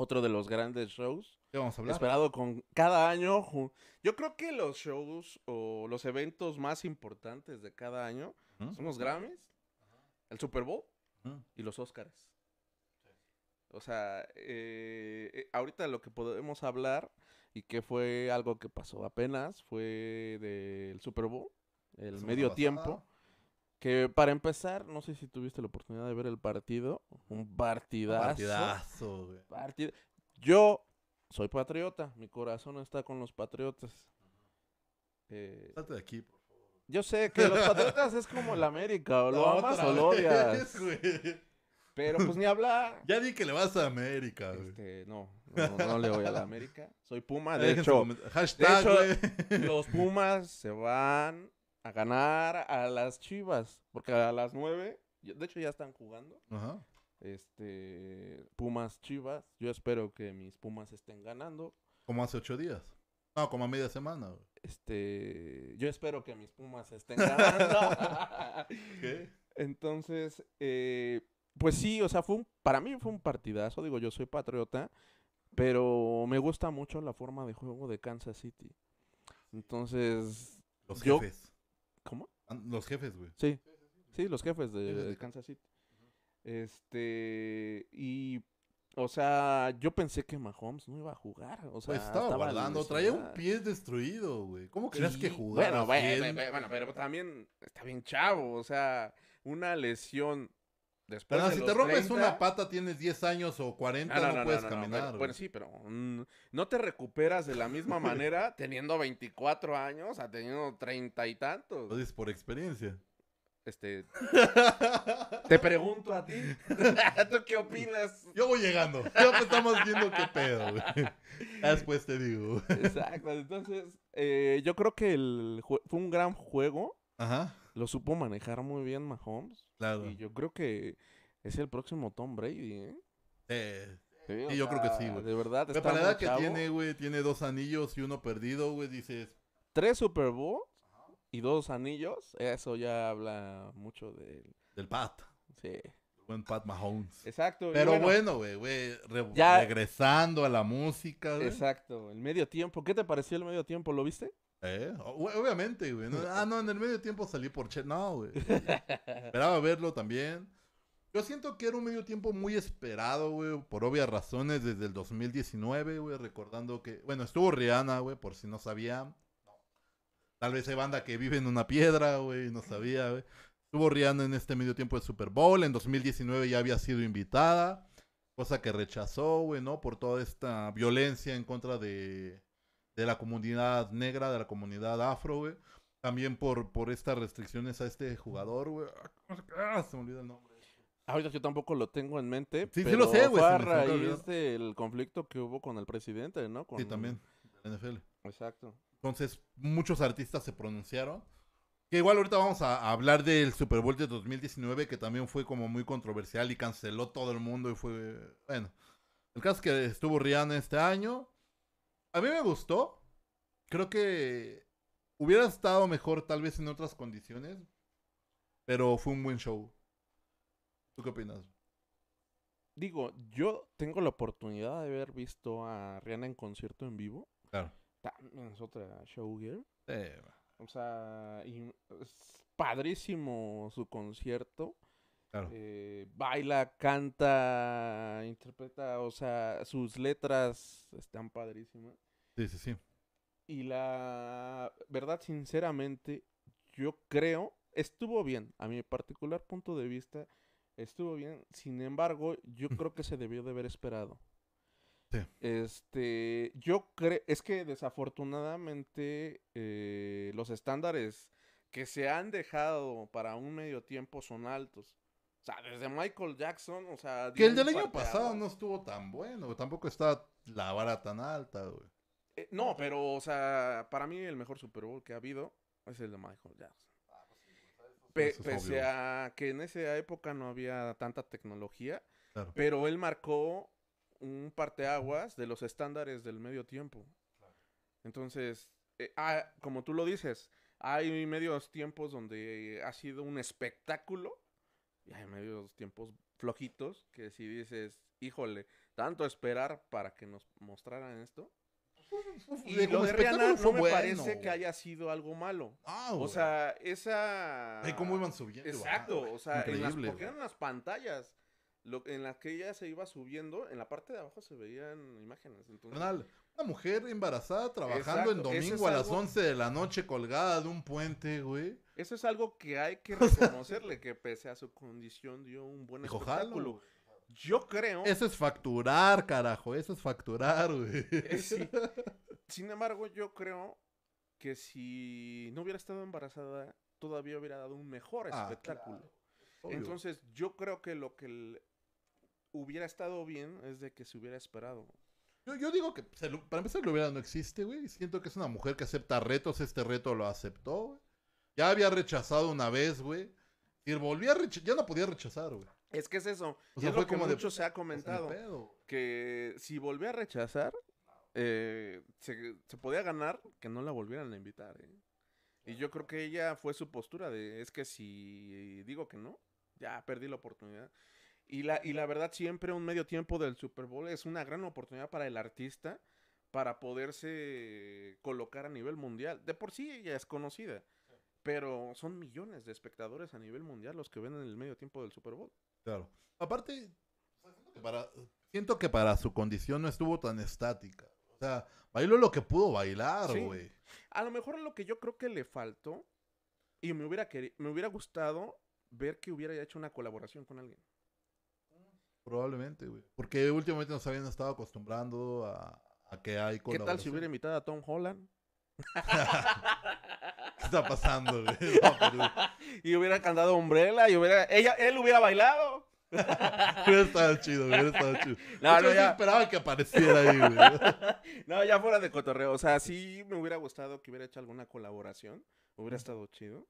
otro de los grandes shows. Esperado con cada año. Yo creo que los shows o los eventos más importantes de cada año ¿Mm? son los Grammys, el Super Bowl ¿Mm? y los Oscars. O sea, eh, eh, ahorita lo que podemos hablar y que fue algo que pasó apenas fue del Super Bowl, el medio tiempo. Que para empezar, no sé si tuviste la oportunidad de ver el partido. Un partidazo. Partidazo, güey. Yo soy patriota. Mi corazón está con los patriotas. Eh... de aquí, por favor. Yo sé que los patriotas es como el América. O lo no, amas o Pero pues ni hablar. Ya di que le vas a América, güey. Este, no, no, le voy a la América. Soy Puma. De hecho, hashtag, de hecho los Pumas se van a ganar a las Chivas, porque a las nueve, de hecho ya están jugando. Ajá. Este, Pumas Chivas, yo espero que mis Pumas estén ganando. Como hace ocho días. No, como a media semana. Este, yo espero que mis Pumas estén ganando. ¿Qué? Entonces, eh, pues sí, o sea, fue un, para mí fue un partidazo. Digo, yo soy patriota, pero me gusta mucho la forma de juego de Kansas City. Entonces, Los jefes. ¿Cómo? Ah, los jefes, güey. Sí. Sí, los jefes de, Kansas City. Este. Y. O sea, yo pensé que Mahomes no iba a jugar. O sea, pues, estaba, estaba Traía un pie destruido, güey. ¿Cómo crees que jugara? Bueno, bueno, bueno, pero también está bien chavo. O sea, una lesión pero si te rompes una pata, tienes 10 años o 40, ah, no, puedes caminar. bueno, sí, pero mm, no te recuperas de la misma manera teniendo 24 años a teniendo 30 y tantos. Lo dices por experiencia. Este. te pregunto a ti. ¿Tú qué opinas? Yo voy llegando. Ya estamos viendo qué pedo, ah, Después te digo. Exacto. Entonces, eh, yo creo que el, fue un gran juego. Ajá. Lo supo manejar muy bien Mahomes. Y yo creo que es el próximo Tom Brady, ¿eh? eh sí, yo creo que sí, güey. De verdad, la edad que tiene, güey, tiene dos anillos y uno perdido, güey, dices. Tres Super Bowls y dos anillos, eso ya habla mucho del. Del Pat. Sí. buen Pat Mahomes. Exacto. Pero bueno, güey, güey. regresando a la música, güey. Exacto, el medio tiempo. ¿Qué te pareció el medio tiempo? ¿Lo viste? ¿Eh? Obviamente, güey. ah, no, en el medio tiempo salí por Che. No, güey. Esperaba verlo también. Yo siento que era un medio tiempo muy esperado, güey, por obvias razones, desde el 2019, güey, recordando que, bueno, estuvo Rihanna, güey, por si no sabía. Tal vez hay banda que vive en una piedra, güey, no sabía, güey. Estuvo Rihanna en este medio tiempo de Super Bowl, en 2019 ya había sido invitada, cosa que rechazó, güey, ¿no? Por toda esta violencia en contra de de la comunidad negra, de la comunidad afro, güey. También por, por estas restricciones a este jugador, güey. Ah, ah, se me olvida el nombre. Ahorita yo tampoco lo tengo en mente. Sí, sí lo sé, güey. Fue a del conflicto que hubo con el presidente, ¿no? Sí, también. NFL. Exacto. Entonces, muchos artistas se pronunciaron. Que igual ahorita vamos a hablar del Super Bowl de 2019, que también fue como muy controversial y canceló todo el mundo y fue... Bueno, el caso es que estuvo Rihanna este año. A mí me gustó. Creo que hubiera estado mejor tal vez en otras condiciones. Pero fue un buen show. ¿Tú qué opinas? Digo, yo tengo la oportunidad de haber visto a Rihanna en concierto en vivo. Claro. También es otra showgirl. O sea, es padrísimo su concierto. Eh, baila, canta, interpreta, o sea, sus letras están padrísimas. Sí, sí, sí. Y la verdad, sinceramente, yo creo, estuvo bien, a mi particular punto de vista, estuvo bien. Sin embargo, yo creo que se debió de haber esperado. Sí. Este, yo creo, es que desafortunadamente eh, los estándares que se han dejado para un medio tiempo son altos. O sea, desde Michael Jackson, o sea... Que el del año pasado no estuvo tan bueno, tampoco está la vara tan alta, güey. Eh, no, pero, o sea, para mí el mejor Super Bowl que ha habido es el de Michael Jackson. Ah, pues pese a que en esa época no había tanta tecnología, pero él marcó un parteaguas de los estándares del medio tiempo. Entonces, eh, ah, como tú lo dices, hay medios tiempos donde ha sido un espectáculo y hay medios tiempos flojitos que si dices, híjole, tanto esperar para que nos mostraran esto. Y de lo de no me parece que haya sido algo malo. Ah, o sea, esa. ¿Cómo iban subiendo? Exacto. Ah, o sea, las, porque eran las pantallas lo, en la que ella se iba subiendo, en la parte de abajo se veían imágenes. Una mujer embarazada trabajando en domingo a las 11 de la noche colgada de un puente, güey. Eso es algo que hay que reconocerle, que pese a su condición dio un buen espectáculo. Yo creo. Eso es facturar, carajo. Eso es facturar, güey. Eh, Sin embargo, yo creo que si no hubiera estado embarazada, todavía hubiera dado un mejor ah, espectáculo. Entonces, yo creo que lo que hubiera estado bien es de que se hubiera esperado. Yo, digo que, para empezar, lo hubiera no existe, güey. Siento que es una mujer que acepta retos. Este reto lo aceptó, Ya había rechazado una vez, güey. Y volvía a rechazar. Ya no podía rechazar, güey. Es que es eso. O es lo que mucho pues, se ha comentado. que si volvía a rechazar, eh, se, podía ganar que no la volvieran a invitar. Eh. Y yo creo que ella fue su postura de, es que si digo que no, ya perdí la oportunidad. Y la, y la verdad, siempre un medio tiempo del Super Bowl es una gran oportunidad para el artista para poderse colocar a nivel mundial. De por sí ella es conocida, pero son millones de espectadores a nivel mundial los que ven en el medio tiempo del Super Bowl. Claro. Aparte, para, siento que para su condición no estuvo tan estática. O sea, bailó lo que pudo bailar, güey. A lo mejor lo que yo creo que le faltó, y me hubiera, me hubiera gustado ver que hubiera hecho una colaboración con alguien. Probablemente, güey. Porque últimamente nos habían estado acostumbrando a, que hay ¿Qué tal si hubiera invitado a Tom Holland? ¿Qué está pasando, pues, güey? y hubiera cantado Umbrella y hubiera... Ella, él hubiera bailado. hubiera estado chido, hubiera estado chido. No, ya... esperaba que apareciera ahí, güey. No, ya fuera de cotorreo. O sea, sí me hubiera gustado que hubiera hecho alguna colaboración. Hubiera estado chido.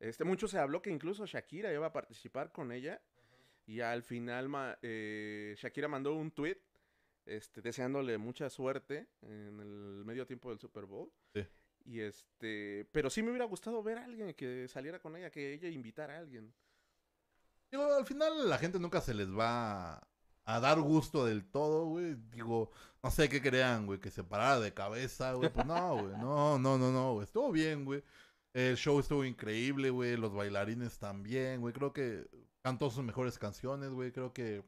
Este, mucho se habló que incluso Shakira iba a participar con ella. Y al final eh, Shakira mandó un tweet este, deseándole mucha suerte en el medio tiempo del Super Bowl. Y este, pero sí me hubiera gustado ver a alguien que saliera con ella, que ella invitara a alguien. al final la gente nunca se les va a dar gusto del todo, güey. Digo, no sé qué crean, güey, que se parara de cabeza, güey. Pues no, güey, no, no, no, no, Estuvo bien, güey. El show estuvo increíble, güey. Los bailarines también, güey. Creo que cantó sus mejores canciones, güey. Creo que,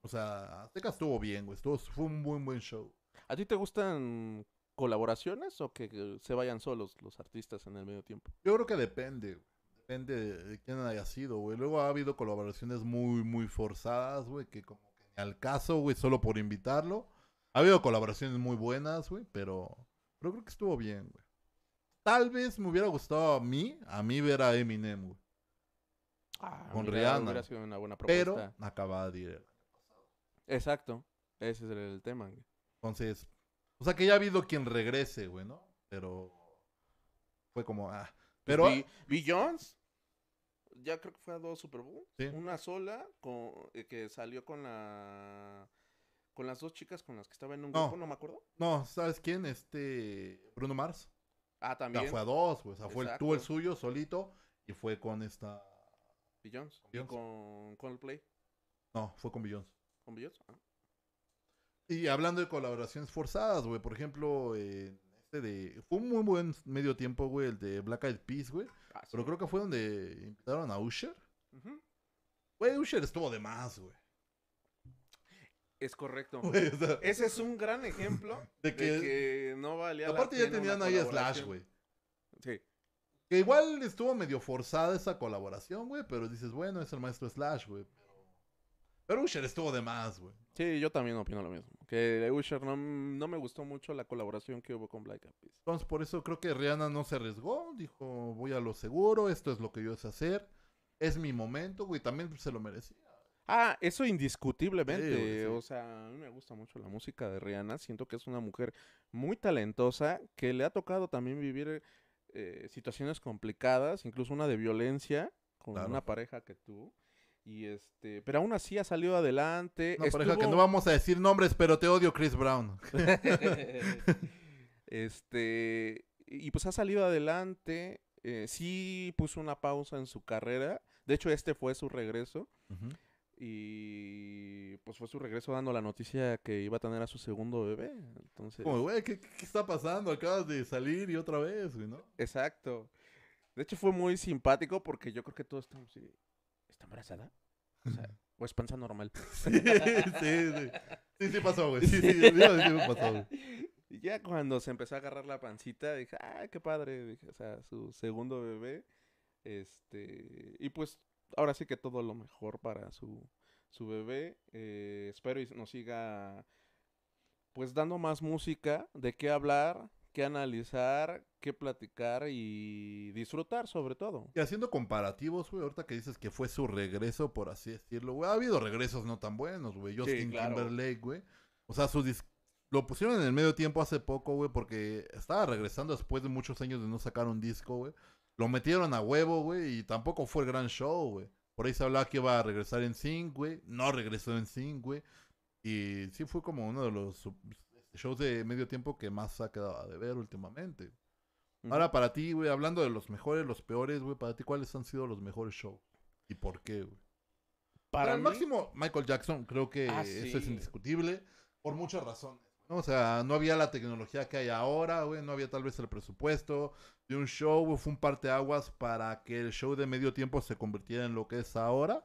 o sea, Azteca estuvo bien, güey. fue un buen, buen show. ¿A ti te gustan colaboraciones o que se vayan solos los artistas en el medio tiempo? Yo creo que depende, Depende de quién haya sido, güey. Luego ha habido colaboraciones muy, muy forzadas, güey, que como que al caso, güey, solo por invitarlo. Ha habido colaboraciones muy buenas, güey, pero, pero creo que estuvo bien, güey. Tal vez me hubiera gustado a mí, a mí ver a Eminem, ah, con Rihanna. Pero acababa de ir Exacto. Ese es el, tema, Entonces, o sea que ya ha habido quien regrese, güey, ¿no? Pero fue como, ah. Pues pero. ya creo que fue a dos Super Bowl. Una sola con, eh, que salió con la. Con las dos chicas con las que estaba en un grupo, no me acuerdo. No, ¿sabes quién? Este. Bruno Mars. Ah, también. Ya fue a dos, güey. O sea, fue el, tuvo el suyo solito y fue con esta. Billions. ¿Y con, con el Play? No, fue con Billions. ¿Con Billions? Ah. Y hablando de colaboraciones forzadas, güey. Por ejemplo, eh, este de. Fue un muy buen medio tiempo, güey, el de Black Eyed Peas, güey. Ah, Pero creo que fue donde invitaron a Usher. Güey, Usher estuvo de más, güey. Es correcto. Ese es un gran ejemplo de que, no valía Aparte ya tenían ahí a Slash, güey. Sí. Que igual estuvo medio forzada esa colaboración, güey, pero dices, bueno, es el maestro Slash, güey. Pero Usher estuvo de más, güey. Sí, yo también opino lo mismo. Que Usher no, me gustó mucho la colaboración que hubo con Black Entonces, por eso creo que Rihanna no se arriesgó. Dijo, voy a lo seguro, esto es lo que yo sé hacer. Es mi momento, güey. También se lo merecía. Ah, eso indiscutiblemente. o, sea. a mí me gusta mucho la música de Rihanna. Siento que es una mujer muy talentosa que le ha tocado también vivir eh, situaciones complicadas, incluso una de violencia con una pareja que tú. Y este, pero aún así ha salido adelante. Una pareja que no vamos a decir nombres, pero te odio, Chris Brown. este, y pues ha salido adelante. Eh, sí puso una pausa en su carrera. De hecho, este fue su regreso. Y pues fue su regreso dando la noticia que iba a tener a su segundo bebé. Entonces. Como, güey, ¿qué, está pasando? Acabas de salir y otra vez, ¿no? Exacto. De hecho, fue muy simpático porque yo creo que todos estamos. ¿Está embarazada? O sea, es panza normal. sí, sí, sí. Sí, sí pasó, güey. Sí, sí, sí, sí pasó, Y ya cuando se empezó a agarrar la pancita, dije, ah, qué padre. Dije, o sea, su segundo bebé. Este. Y pues ahora sí que todo lo mejor para su, bebé. Eh, espero y nos siga pues dando más música, de qué hablar, qué analizar, qué platicar y disfrutar sobre todo. Y haciendo comparativos, güey, ahorita que dices que fue su regreso, por así decirlo, ha habido regresos no tan buenos, güey, Justin sí, Timberlake, güey. O sea, su disco, lo pusieron en el medio tiempo hace poco, güey, porque estaba regresando después de muchos años de no sacar un disco, güey. Lo metieron a huevo, güey, y tampoco fue el gran show, güey. Por ahí se hablaba que iba a regresar en 5 güey. No regresó en 5 güey. Y sí fue como uno de los shows de medio tiempo que más ha quedado de ver últimamente. Ahora, para ti, güey, hablando de los mejores, los peores, güey, para ti, ¿cuáles han sido los mejores shows? ¿Y por qué, güey? Para, el máximo, Michael Jackson, creo que ah, eso es indiscutible por muchas razones. O sea, no había la tecnología que hay ahora, güey, no había tal vez el presupuesto de un show, fue un parteaguas para que el show de medio tiempo se convirtiera en lo que es ahora.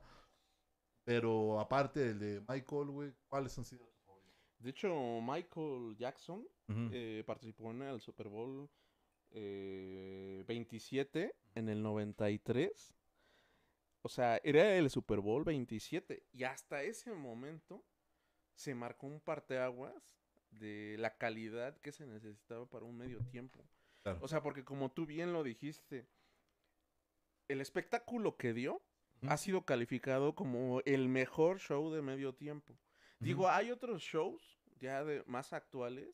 Pero aparte del de Michael, güey, ¿cuáles han sido De hecho, Michael Jackson eh, participó en el Super Bowl eh, Veintisiete 27 en el 93. O sea, era el Super Bowl 27 y hasta ese momento se marcó un parteaguas de la calidad que se necesitaba para un medio tiempo. O sea, porque como tú bien lo dijiste, el espectáculo que dio ha sido calificado como el mejor show de medio tiempo. Digo, hay otros shows ya más actuales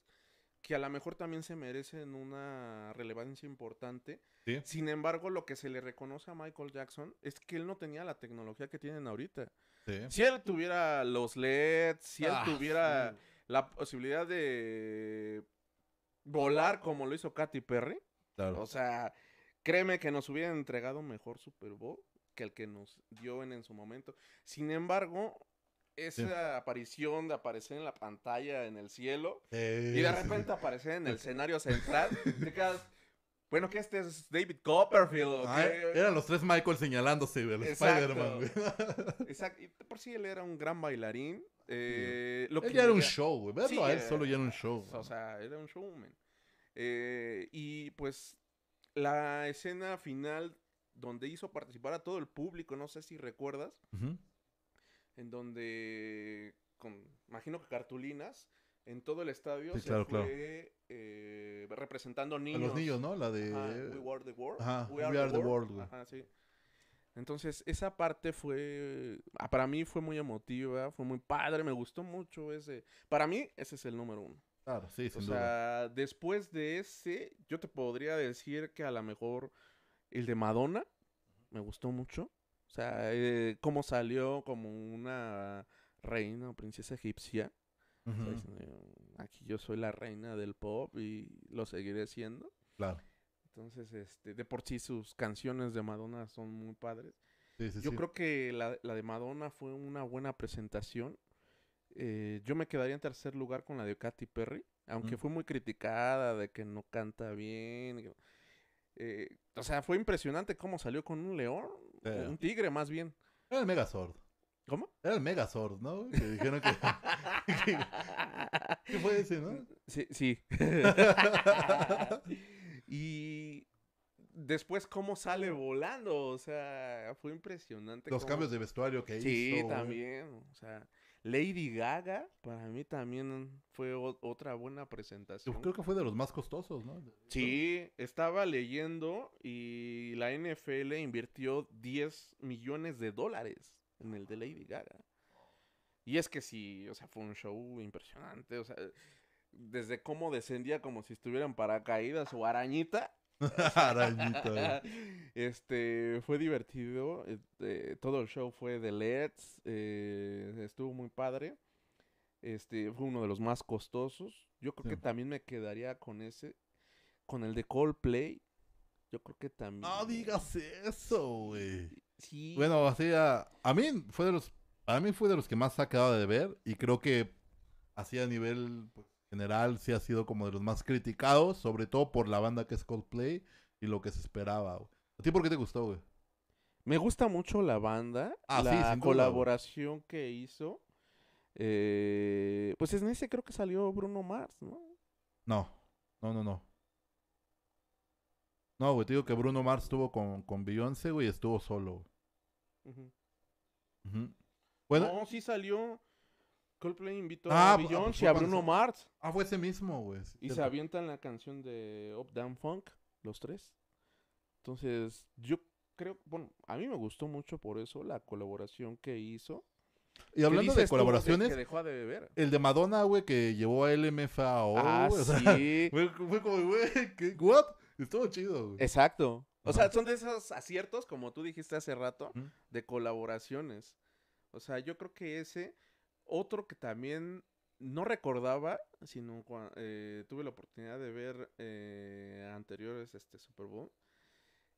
que a lo mejor también se merecen una relevancia importante. Sin embargo, lo que se le reconoce a Michael Jackson es que él no tenía la tecnología que tienen ahorita. Si él tuviera los LEDs, si él ah, tuviera la posibilidad de volar como lo hizo Katy Perry. Claro. O sea, créeme que nos hubiera entregado mejor Super Bowl que el que nos dio en, su momento. Sin embargo, esa aparición de aparecer en la pantalla en el cielo y de repente aparecer en el escenario central, te bueno, que este es David Copperfield. eran los tres Michael señalándose, Spider-Man, Exacto. por si sí él era un gran bailarín. Eh, lo él que ya era un show, güey. a él solo ya era un show. Pues, o sea, era un showman. Eh, y pues la escena final donde hizo participar a todo el público, no sé si recuerdas, en donde, imagino que cartulinas, en todo el estadio se fue Eh, representando niños. los niños, ¿no? La de... We are the World. We, Are, the, World. sí. Entonces, esa parte fue, ah, para mí fue muy emotiva, fue muy padre, me gustó mucho ese. Para mí, ese es el número uno. Claro, sí, sin O sea, después de ese, yo te podría decir que a lo mejor el de Madonna me gustó mucho. O sea, eh, cómo salió como una reina o princesa egipcia aquí yo soy la reina del pop y lo seguiré siendo. Claro. Entonces, este, de por sí sus canciones de Madonna son muy padres. yo creo que la, de Madonna fue una buena presentación. Eh, yo me quedaría en tercer lugar con la de Katy Perry, aunque fue muy criticada de que no canta bien. Eh, o sea, fue impresionante cómo salió con un león, un tigre más bien. El sordo ¿Cómo? Era el Megazord, ¿no? Que dijeron que. ¿Qué fue ese, no? Sí. y después cómo sale volando. O sea, fue impresionante. Los cambios de vestuario que hizo. Sí, también. O sea, Lady Gaga para mí también fue otra buena presentación. creo que fue de los más costosos, ¿no? Sí, estaba leyendo y la NFL invirtió 10 millones de dólares en el de Lady Gaga. Y es que sí, o sea, fue un show impresionante, o sea, desde cómo descendía como si estuvieran paracaídas o arañita. arañita. este, fue divertido, este, todo el show fue de LEDs, eh, estuvo muy padre. Este, fue uno de los más costosos. Yo creo que también me quedaría con ese, con el de Coldplay. Yo creo que también. No digas eso, güey. Bueno, hacía ah, a mí fue de los, mí fue de los que más ha quedado de ver y creo que así a nivel pues, general sí ha sido como de los más criticados, sobre todo por la banda que es Coldplay y lo que se esperaba. ¿A ti por qué te gustó, güey? Me gusta mucho la banda, ah, la colaboración que hizo. Eh, pues en ese creo que salió Bruno Mars, ¿no? No, no, no, no. No, güey, te digo que Bruno Mars estuvo con, con Beyoncé, güey, estuvo solo. Bueno. No, sí salió. Coldplay invitó ah, a Beyoncé y a Bruno Mars. Ah, fue ese mismo, güey. Y se avientan la canción de Up Down Funk, los tres. Entonces, yo creo, bueno, a mí me gustó mucho por eso la colaboración que hizo. Y hablando de colaboraciones, el de Madonna, güey, que llevó a LMFAO. Ah, sí. fue, como, güey, ¿what? Estuvo chido, Exacto. O sea, son de esos aciertos, como tú dijiste hace rato, de colaboraciones. O sea, yo creo que ese, otro que también no recordaba, sino eh, tuve la oportunidad de ver eh, anteriores este Super Bowl.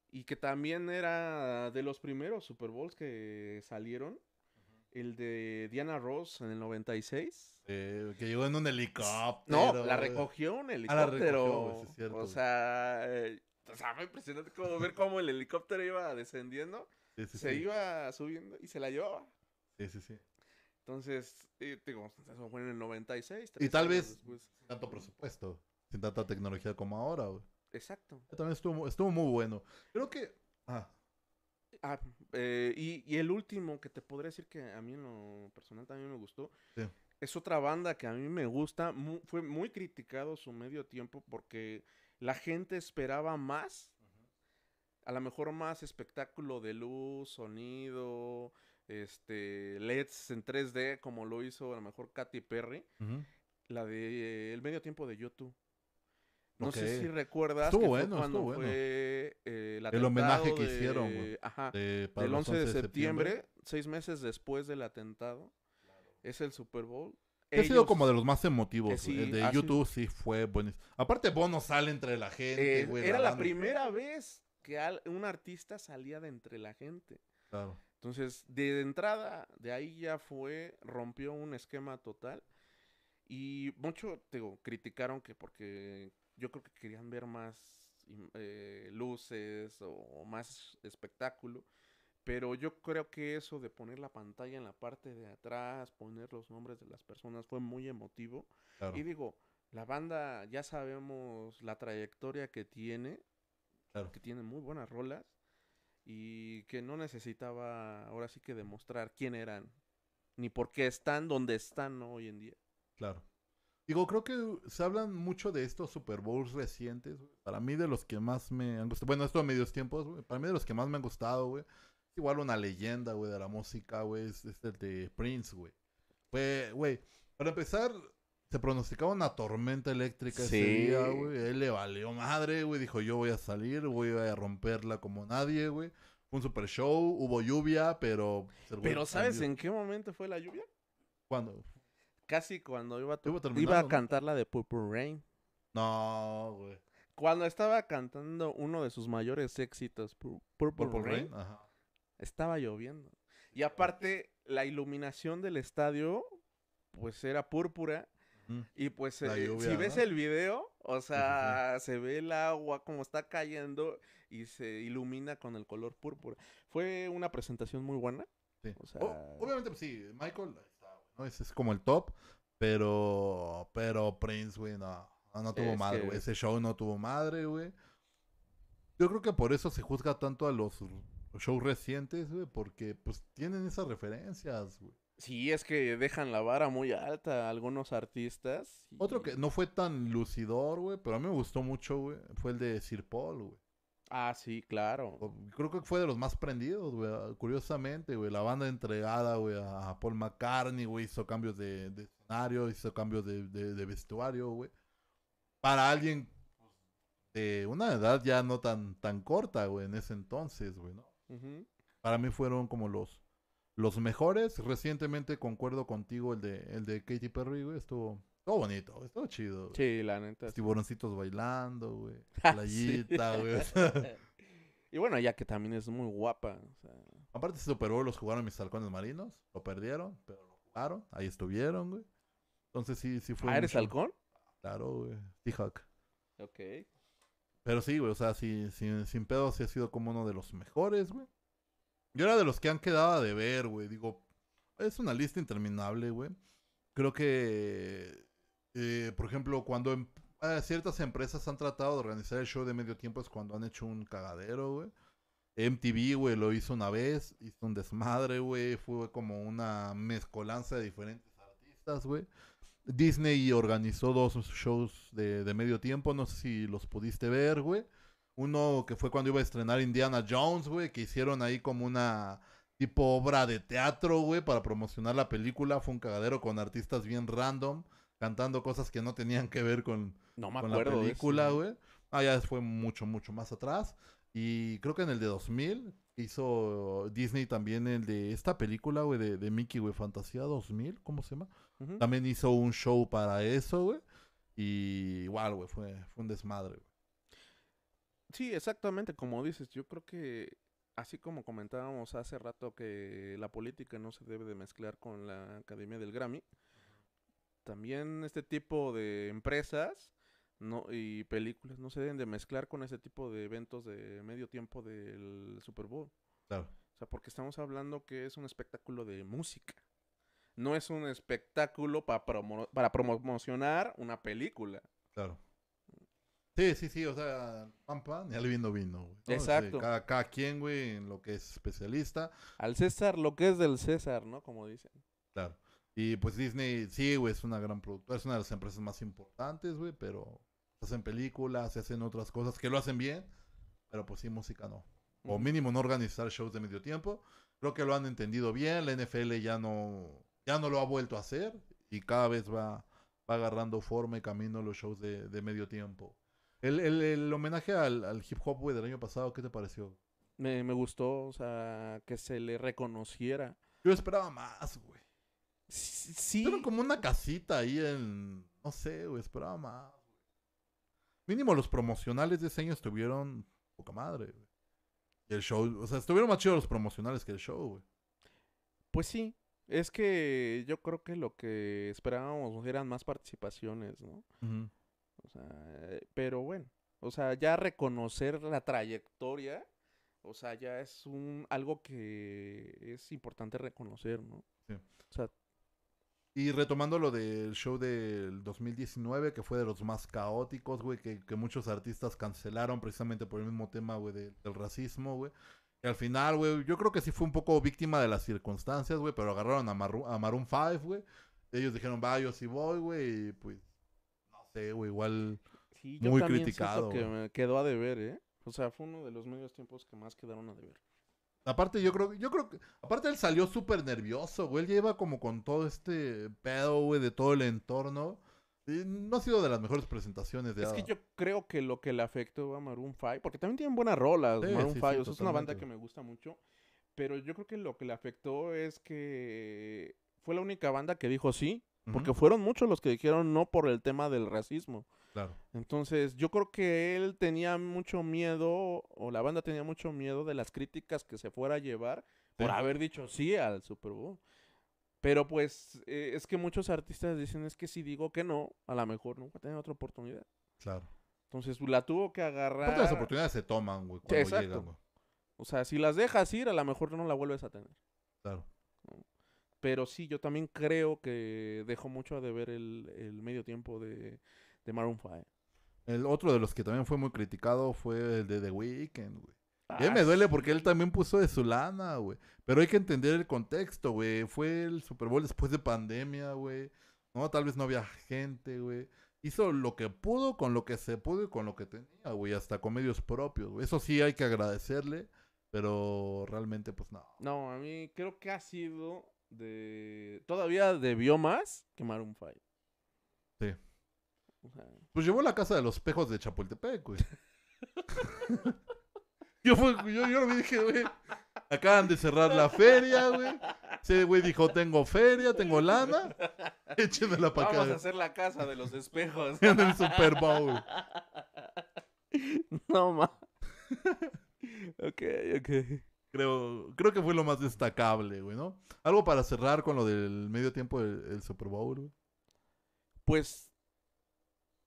Y que también era de los primeros Super Bowls que salieron el de Diana Ross en el 96. Eh, que llegó en un helicóptero. No, la recogió un helicóptero. Ah, la O sea, eh, o sea, me impresionó como ver cómo el helicóptero iba descendiendo, se iba subiendo y se la llevaba. Sí, sí, sí. Entonces, eh, digo, eso fue en el 96. Y tal vez sin tanto presupuesto, sin tanta tecnología como ahora, Exacto. También estuvo, estuvo muy bueno. Creo que... Ah, Ah, eh, y, el último que te podría decir que a mí en lo personal también me gustó. Es otra banda que a mí me gusta. fue muy criticado su medio tiempo porque la gente esperaba más. A lo mejor más espectáculo de luz, sonido, este, LEDs en 3D, como lo hizo a lo mejor Katy Perry. La de eh, el medio tiempo de YouTube. No sé si recuerdas. que cuando fue, eh, el, homenaje que hicieron. el 11 de septiembre, seis meses después del atentado. Es el Super Bowl. ha sido como de los más emotivos. el de YouTube sí. fue buenísimo. Aparte, Bono sale entre la gente. Eh, era la, primera vez que un artista salía de entre la gente. Claro. Entonces, de entrada, de ahí ya fue, rompió un esquema total. Y mucho, te criticaron que porque yo creo que querían ver más eh, luces o, más espectáculo. Pero yo creo que eso de poner la pantalla en la parte de atrás, poner los nombres de las personas, fue muy emotivo. Y digo, la banda ya sabemos la trayectoria que tiene, que tiene muy buenas rolas y que no necesitaba ahora sí que demostrar quién eran, ni por qué están donde están hoy en día. Claro. Digo, creo que se hablan mucho de estos Super Bowls recientes. Para mí, de los que más me han gustado. Bueno, esto a medios tiempos, güey. Para mí, de los que más me han gustado, güey. Igual una leyenda, güey, de la música, güey. Es, el de Prince, güey. Güey, Para empezar, se pronosticaba una tormenta eléctrica sí. ese día, güey. Él le valió madre, güey. Dijo, yo voy a salir, voy a romperla como nadie, güey. Fue un super show, hubo lluvia, pero... Pero ¿sabes en qué momento fue la lluvia? cuando casi cuando iba a, iba a cantar la de Purple Rain. No, güey. Cuando estaba cantando uno de sus mayores éxitos, Purple, Rain, estaba lloviendo. Y aparte, la iluminación del estadio, pues era púrpura. Y pues, eh, si ves el video, o sea, se ve el agua como está cayendo y se ilumina con el color púrpura. Fue una presentación muy buena. obviamente, pues, sí, Michael ¿no? Ese es como el top. Pero, pero Prince, güey, no, no, tuvo madre, güey. Ese show no tuvo madre, güey. Yo creo que por eso se juzga tanto a los shows recientes, güey, porque pues tienen esas referencias, güey. Sí, es que dejan la vara muy alta a algunos artistas. Otro que no fue tan lucidor, güey, pero a mí me gustó mucho, güey, fue el de Sir Paul, güey. Ah, sí, claro. Creo que fue de los más prendidos, güey. Ah, curiosamente, güey. La banda entregada, güey, a Paul McCartney, güey. Hizo cambios de, escenario, hizo cambios de, vestuario, güey. Para alguien de una edad ya no tan, tan corta, güey, en ese entonces, güey, ¿no? Para mí fueron como los, los mejores. Recientemente concuerdo contigo el de, el de Katy Perry, güey. Estuvo, todo bonito, güey. Todo chido. Sí, la neta. tiburoncitos bailando, güey. Ah, Playita, güey. Y bueno, ya que también es muy guapa. Aparte, si superó. los jugaron mis halcones marinos. Lo perdieron, pero lo jugaron. Ahí estuvieron, güey. Entonces sí, sí fue. ¿Ah, eres halcón? Claro, güey. Seahawk. Ok. Pero sí, güey. O sea, sí, sin pedo, sí ha sido como uno de los mejores, güey. Yo era de los que han quedado de ver, güey. Digo, es una lista interminable, güey. Creo que eh, por ejemplo, cuando em, eh, ciertas empresas han tratado de organizar el show de medio tiempo es cuando han hecho un cagadero, güey. MTV, güey, lo hizo una vez, hizo un desmadre, güey, fue como una mezcolanza de diferentes artistas, güey. Disney organizó dos shows de, de, medio tiempo, no sé si los pudiste ver, güey. Uno que fue cuando iba a estrenar Indiana Jones, güey, que hicieron ahí como una tipo obra de teatro, güey, para promocionar la película. Fue un cagadero con artistas bien random cantando cosas que no tenían que ver con, la película, güey. Ah, ya fue mucho, mucho más atrás. Y creo que en el de 2000 hizo Disney también el de esta película, güey, de, Mickey, güey, Fantasía 2000, ¿cómo se llama? También hizo un show para eso, güey. Y igual, güey, fue, fue un desmadre, güey. Sí, exactamente, como dices, yo creo que así como comentábamos hace rato que la política no se debe de mezclar con la Academia del Grammy, también este tipo de empresas no, y películas no se deben de mezclar con este tipo de eventos de medio tiempo del Super Bowl. Claro. O sea, porque estamos hablando que es un espectáculo de música. No es un espectáculo para, promo para promocionar una película. Claro. Sí, sí, sí, o sea, pan y al vino vino, este, Exacto. cada, quien, güey, en lo que es especialista. Al César lo que es del César, ¿no? Como dicen. Y pues Disney, sí, güey, es una gran productora, es una de las empresas más importantes, güey, pero hacen películas, hacen otras cosas que lo hacen bien, pero pues sí, música no. O mínimo no organizar shows de medio tiempo. Creo que lo han entendido bien, la NFL ya no, ya no lo ha vuelto a hacer y cada vez va, agarrando forma y camino los shows de, de medio tiempo. El, homenaje al, al, hip hop, güey, del año pasado, ¿qué te pareció? Me, me gustó, o sea, que se le reconociera. Yo esperaba más, güey. Sí. como una casita ahí en. No sé, güey, esperaba más. Mínimo los promocionales de ese año estuvieron poca madre, el show, o sea, estuvieron más chidos los promocionales que el show, güey. Pues sí, es que yo creo que lo que esperábamos eran más participaciones, ¿no? O sea, eh, pero bueno, o sea, ya reconocer la trayectoria, o sea, ya es un algo que es importante reconocer, ¿no? Sí. O sea, y retomando lo del show del 2019, que fue de los más caóticos, güey, que, muchos artistas cancelaron precisamente por el mismo tema, güey, del, racismo, güey. Y al final, güey, yo creo que sí fue un poco víctima de las circunstancias, güey, pero agarraron a, Maroon 5, güey. Ellos dijeron, va, yo sí voy, güey, y pues, no sé, güey, igual muy criticado. que quedó a deber, ¿eh? O sea, fue uno de los medios tiempos que más quedaron a deber. Aparte, yo creo, yo creo que. Aparte, él salió súper nervioso, güey. Él lleva como con todo este pedo, güey, de todo el entorno. no ha sido de las mejores presentaciones de Es que yo creo que lo que le afectó a Maroon 5, porque también tienen buena rola Maroon 5. es una banda que me gusta mucho. Pero yo creo que lo que le afectó es que fue la única banda que dijo sí porque fueron muchos los que dijeron no por el tema del racismo. Claro. Entonces, yo creo que él tenía mucho miedo, o la banda tenía mucho miedo de las críticas que se fuera a llevar por haber dicho sí al Super Bowl. Pero pues, eh, es que muchos artistas dicen, es que si digo que no, a lo mejor nunca tener otra oportunidad. Claro. Entonces, la tuvo que agarrar. Porque las oportunidades se toman, güey, cuando llegan, O sea, si las dejas ir, a lo mejor no la vuelves a tener. Claro. Pero sí, yo también creo que dejó mucho a deber el, el medio tiempo de, de Maroon 5. El otro de los que también fue muy criticado fue el de The Weeknd, güey. Ah, me duele porque él también puso de su lana, güey. Pero hay que entender el contexto, güey. Fue el Super Bowl después de pandemia, güey. No, tal vez no había gente, güey. Hizo lo que pudo con lo que se pudo y con lo que tenía, güey. Hasta con medios propios, güey. Eso sí hay que agradecerle. Pero realmente, pues no. No, a mí creo que ha sido Todavía debió más Quemar un file Sí. Pues llevó la casa de los espejos de Chapultepec, güey. yo, fue- yo, yo lo dije, güey, acaban de cerrar la feria, güey. Ese güey dijo, tengo feria, tengo lana. Échenmela para Vamos a hacer la casa de los espejos. En el Super Bowl. no ma. ok, ok. Creo, creo que fue lo más destacable, güey, ¿no? Algo para cerrar con lo del medio tiempo del, Super Bowl, Pues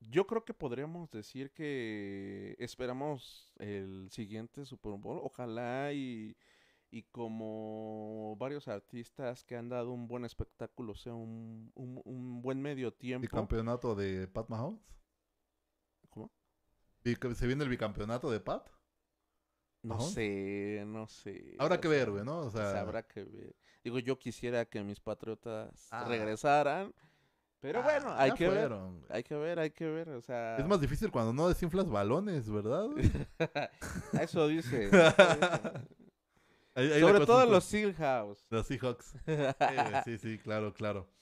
yo creo que podríamos decir que esperamos el siguiente Super Bowl. Ojalá y, como varios artistas que han dado un buen espectáculo, sea un, buen medio tiempo. ¿El campeonato de Pat Mahomes? ¿Cómo? ¿Se viene el bicampeonato de Pat? No sé, no sé. Habrá que ver, güey, ¿no? O sea, habrá que ver. Digo, yo quisiera que mis patriotas ah. regresaran. Pero ah, bueno, hay que ver. Hay que ver, hay que ver, o sea... Es más difícil cuando no desinflas balones, ¿verdad? eso dice. Sobre todo los Seahawks. Los Seahawks. Eh, sí, sí, claro, claro.